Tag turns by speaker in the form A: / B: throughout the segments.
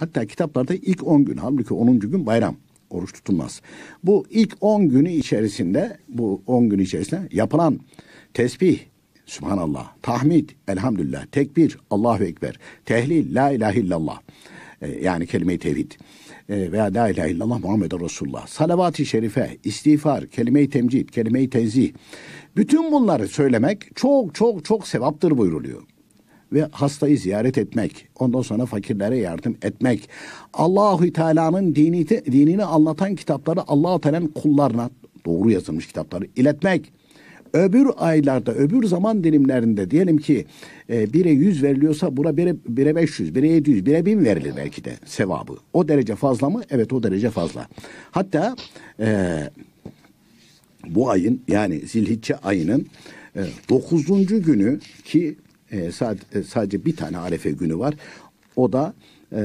A: Hatta kitaplarda ilk 10 gün halbuki 10. gün bayram oruç tutulmaz. Bu ilk 10 günü içerisinde bu 10 gün içerisinde yapılan tesbih, Subhanallah, tahmid, elhamdülillah, tekbir, Allahu Ekber, tehlil, la ilahe illallah. Ee, yani kelime-i tevhid ee, veya la ilahe illallah Muhammed Resulullah. Salavat-ı şerife, istiğfar, kelime-i temcid, kelime-i tenzih. Bütün bunları söylemek çok çok çok sevaptır buyuruluyor ve hastayı ziyaret etmek. Ondan sonra fakirlere yardım etmek. Allahü Teala'nın dini, dinini anlatan kitapları Allahu Teala'nın kullarına doğru yazılmış kitapları iletmek. Öbür aylarda, öbür zaman dilimlerinde diyelim ki e, bire 100 veriliyorsa buna bire, bire 500, bire 700, bire bin verilir belki de sevabı. O derece fazla mı? Evet o derece fazla. Hatta e, bu ayın yani zilhicce ayının e, 9. günü ki ee, sadece, sadece bir tane Arefe günü var. O da e,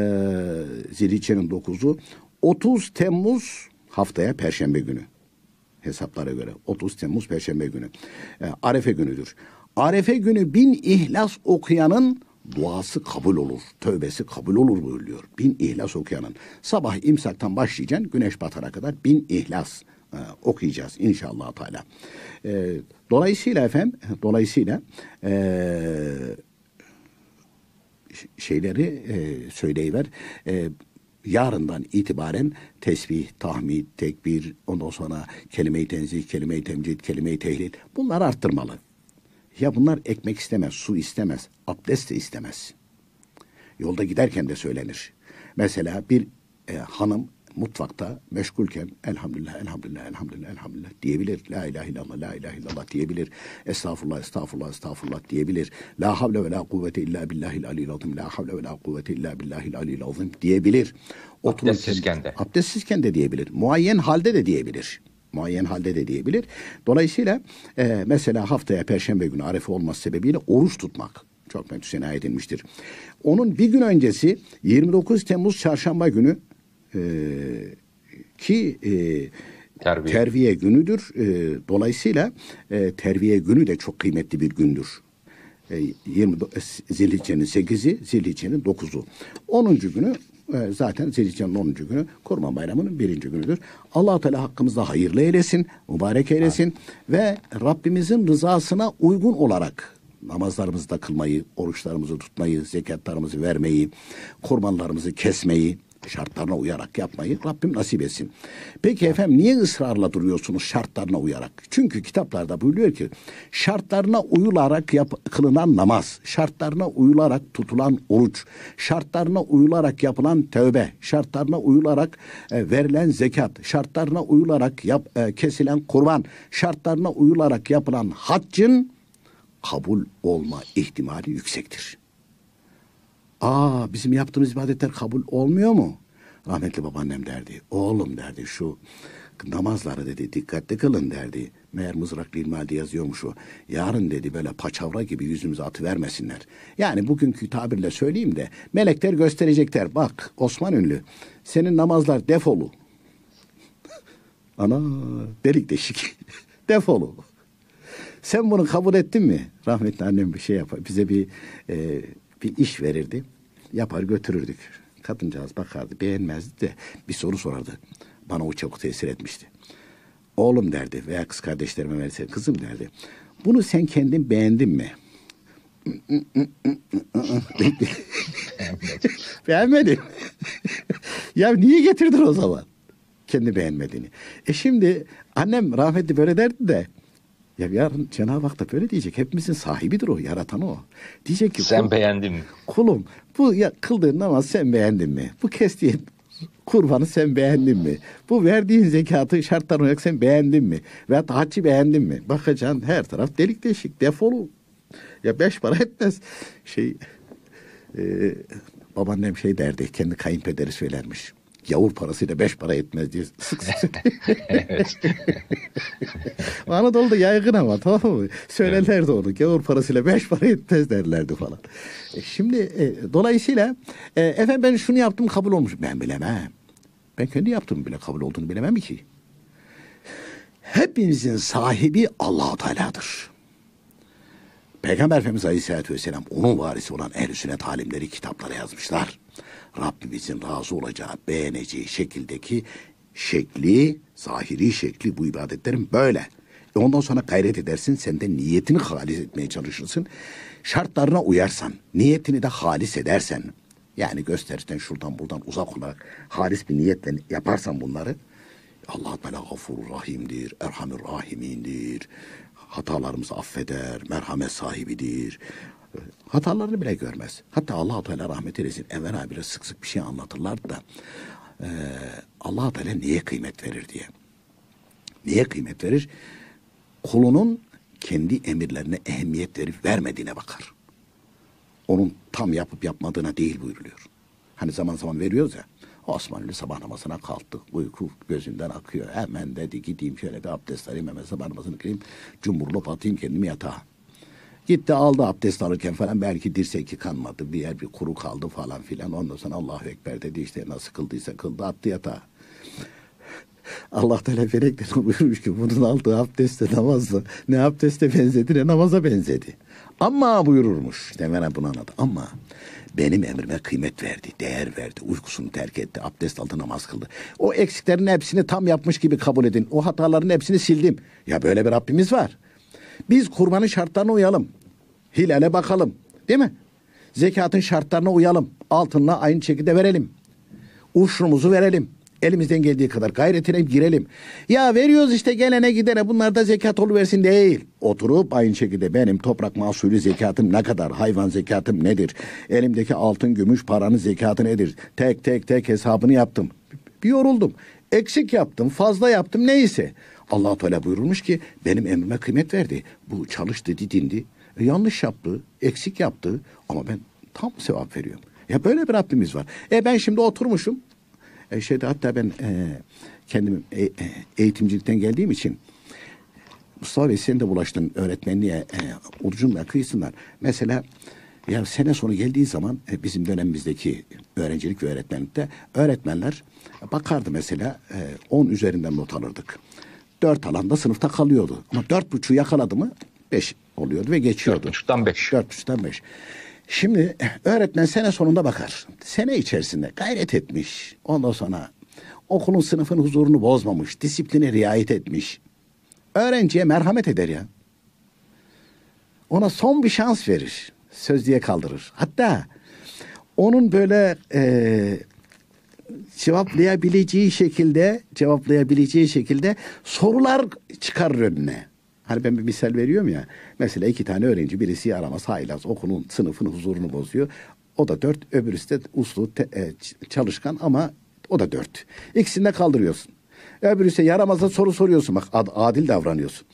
A: Zilhicce'nin 9'u. 30 Temmuz haftaya Perşembe günü hesaplara göre. 30 Temmuz Perşembe günü. E, Arefe günüdür. Arefe günü bin ihlas okuyanın duası kabul olur. Tövbesi kabul olur buyuruyor. Bin ihlas okuyanın. Sabah imsaktan başlayacaksın güneş batana kadar bin ihlas e, okuyacağız inşallah Teala. E, dolayısıyla efendim, dolayısıyla e, şeyleri e, söyleyiver. E, yarından itibaren tesbih, tahmid, tekbir, ondan sonra kelime-i tenzih, kelime-i temcid, kelime-i tehlil bunlar arttırmalı. Ya bunlar ekmek istemez, su istemez, abdest de istemez. Yolda giderken de söylenir. Mesela bir e, hanım mutfakta meşgulken elhamdülillah, elhamdülillah, elhamdülillah, elhamdülillah diyebilir. La ilahe illallah, la ilahe illallah diyebilir. Estağfurullah, estağfurullah, estağfurullah diyebilir. La havle ve la kuvvete illa billahil alil azim. La havle ve la kuvvete illa billahil alil azim diyebilir. Otururken, abdestsizken de. Abdestsizken de diyebilir. Muayyen halde de diyebilir muayyen halde de diyebilir. Dolayısıyla e, mesela haftaya perşembe günü arefe olması sebebiyle oruç tutmak çok mütesenah edilmiştir. Onun bir gün öncesi 29 Temmuz çarşamba günü ee, ki e, terbiye. terbiye günüdür. E, dolayısıyla e, terbiye günü de çok kıymetli bir gündür. E, 20 e, Zilhicce'nin 8'i, Zilhicce'nin 9'u. 10. günü e, zaten Zilhicce'nin 10. günü Kurban Bayramı'nın 1. günüdür. Allah Teala hakkımızda hayırlı eylesin, mübarek eylesin evet. ve Rabbimizin rızasına uygun olarak namazlarımızı da kılmayı, oruçlarımızı tutmayı, zekatlarımızı vermeyi, kurbanlarımızı kesmeyi, şartlarına uyarak yapmayı Rabbim nasip etsin. Peki efendim niye ısrarla duruyorsunuz şartlarına uyarak? Çünkü kitaplarda buyuruyor ki şartlarına uyularak yap, kılınan namaz, şartlarına uyularak tutulan oruç, şartlarına uyularak yapılan tövbe, şartlarına uyularak e, verilen zekat, şartlarına uyularak yap, e, kesilen kurban, şartlarına uyularak yapılan haccın kabul olma ihtimali yüksektir. Aa bizim yaptığımız ibadetler kabul olmuyor mu? Rahmetli babaannem derdi. Oğlum derdi şu namazları dedi dikkatli kılın derdi. Meğer mızrak lilmadi yazıyormuş o. Yarın dedi böyle paçavra gibi yüzümüze atı vermesinler. Yani bugünkü tabirle söyleyeyim de melekler gösterecekler. Bak Osman Ünlü senin namazlar defolu. Ana delik deşik defolu. Sen bunu kabul ettin mi? Rahmetli annem bir şey yapar. Bize bir e, bir iş verirdi yapar götürürdük. Kadıncağız bakardı beğenmezdi de bir soru sorardı. Bana o çok tesir etmişti. Oğlum derdi veya kız kardeşlerime verirse kızım derdi. Bunu sen kendin beğendin mi? Beğenmedim. ya niye getirdin o zaman? Kendi beğenmediğini. E şimdi annem rahmetli böyle derdi de ya yarın Cenab-ı Hak da böyle diyecek. Hepimizin sahibidir o, yaratanı o. Diyecek ki sen kulum, beğendin mi? Kulum bu ya, kıldığın namaz sen beğendin mi? Bu kestiğin kurbanı sen beğendin mi? Bu verdiğin zekatı şartlar olarak sen beğendin mi? Veyahut haccı beğendin mi? Bakacaksın her taraf delik deşik, defolu. Ya beş para etmez. Şey, e, babaannem şey derdi, kendi kayınpederi söylermiş. Yavur parasıyla beş para etmez diye sık sık. evet. Anadolu'da yaygın ama tamam mı? Söylerlerdi onu. Yavur parasıyla beş para etmez derlerdi falan. E şimdi e, dolayısıyla e, efendim ben şunu yaptım kabul olmuş. Ben bilemem. Ben kendi yaptım bile kabul olduğunu bilemem ki. Hepinizin sahibi allah Teala'dır. Peygamber Efendimiz Aleyhisselatü Vesselam onun varisi olan ehl-i sünnet alimleri kitaplara yazmışlar. Rabbimizin razı olacağı, beğeneceği şekildeki şekli, zahiri şekli bu ibadetlerin böyle. E ondan sonra gayret edersin, sen de niyetini halis etmeye çalışırsın. Şartlarına uyarsan, niyetini de halis edersen, yani gösterişten şuradan buradan uzak olarak halis bir niyetle yaparsan bunları, Allah Teala gafurur rahimdir, erhamir rahimindir. Hatalarımızı affeder, merhamet sahibidir hatalarını bile görmez. Hatta allah Teala rahmet eylesin Enver abiyle sık sık bir şey anlatırlar da e, allah Teala niye kıymet verir diye. Niye kıymet verir? Kulunun kendi emirlerine ehemmiyet verip vermediğine bakar. Onun tam yapıp yapmadığına değil buyuruluyor. Hani zaman zaman veriyoruz ya. Osmanlı sabah namazına kalktık. Uyku gözünden akıyor. Hemen dedi gideyim şöyle bir abdest alayım hemen sabah namazını kılayım. Cumburlop atayım kendimi yatağa. Gitti aldı abdest alırken falan belki dirsek yıkanmadı. Bir yer bir kuru kaldı falan filan. Ondan sonra Allahu Ekber dedi işte nasıl kıldıysa kıldı attı yatağa. Allah Teala felekten buyurmuş ki bunun aldığı abdeste namazla ne abdeste benzedi ne namaza benzedi. Ama buyururmuş. İşte ben bunu anladı. Ama benim emrime kıymet verdi, değer verdi, uykusunu terk etti, abdest aldı, namaz kıldı. O eksiklerin hepsini tam yapmış gibi kabul edin. O hataların hepsini sildim. Ya böyle bir Rabbimiz var. Biz kurbanın şartlarına uyalım. Hilale bakalım. Değil mi? Zekatın şartlarına uyalım. Altınla aynı şekilde verelim. Uşrumuzu verelim. Elimizden geldiği kadar gayretine girelim. Ya veriyoruz işte gelene gidene bunlar da zekat versin değil. Oturup aynı şekilde benim toprak mahsulü zekatım ne kadar, hayvan zekatım nedir, elimdeki altın gümüş paranın zekatı nedir? Tek tek tek hesabını yaptım. Bir yoruldum. Eksik yaptım, fazla yaptım neyse allah Teala buyurmuş ki benim emrime kıymet verdi. Bu çalıştı, dedi dindi. E, yanlış yaptı, eksik yaptı ama ben tam sevap veriyorum. Ya böyle bir Rabbimiz var. E ben şimdi oturmuşum. E şeyde hatta ben e, kendim e, e, eğitimcilikten geldiğim için Mustafa Bey sen de bulaştın öğretmenliğe e, ucunla kıyısından. Mesela ya sene sonu geldiği zaman e, bizim dönemimizdeki öğrencilik ve öğretmenlikte öğretmenler bakardı mesela e, 10 üzerinden not alırdık dört alanda sınıfta kalıyordu. Ama dört buçu yakaladı mı beş oluyordu ve geçiyordu. Dört buçuktan beş. Dört buçuktan beş. Şimdi eh, öğretmen sene sonunda bakar. Sene içerisinde gayret etmiş. Ondan sonra okulun sınıfın huzurunu bozmamış. Disipline riayet etmiş. Öğrenciye merhamet eder ya. Ona son bir şans verir. Sözlüğe kaldırır. Hatta onun böyle e, cevaplayabileceği şekilde cevaplayabileceği şekilde sorular çıkar önüne. Hani ben bir misal veriyorum ya. Mesela iki tane öğrenci birisi aramaz haylaz okulun sınıfın huzurunu bozuyor. O da dört öbürüsü de uslu te, e, çalışkan ama o da dört. İkisini de kaldırıyorsun. Öbürüse yaramaza soru soruyorsun. Bak ad, adil davranıyorsun.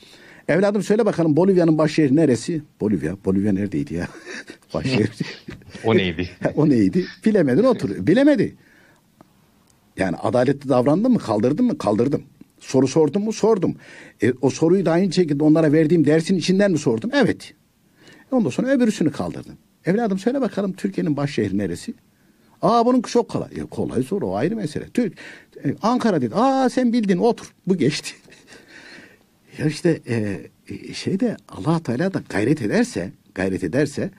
A: Evladım söyle bakalım Bolivya'nın başşehri neresi? Bolivya. Bolivya neredeydi ya? başşehri. o neydi? o neydi? Bilemedin otur. Bilemedi. Yani adaletli davrandım mı? Kaldırdım mı? Kaldırdım. Soru sordum mu? Sordum. E, o soruyu da aynı şekilde onlara verdiğim dersin içinden mi sordum? Evet. E, ondan sonra öbürsünü kaldırdım. Evladım söyle bakalım Türkiye'nin baş şehri neresi? Aa bunun çok kolay. E, kolay soru. o ayrı mesele. Türk e, Ankara dedi. Aa sen bildin otur. Bu geçti. ya işte e, e şeyde Allah Teala da gayret ederse, gayret ederse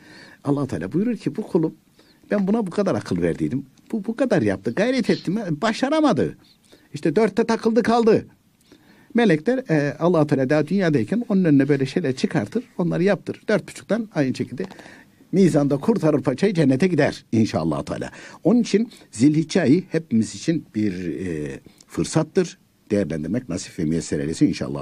A: Allah Teala buyurur ki bu kulum ben buna bu kadar akıl verdiydim. Bu bu kadar yaptı. Gayret etti. Başaramadı. İşte dörtte takıldı kaldı. Melekler e, allah Teala daha dünyadayken onun önüne böyle şeyler çıkartır. Onları yaptır. Dört buçuktan aynı şekilde Mizan'da kurtarır paçayı cennete gider inşallah Teala. Onun için zilhicce ayı hepimiz için bir e, fırsattır. Değerlendirmek nasip ve müyesser eylesin inşallah.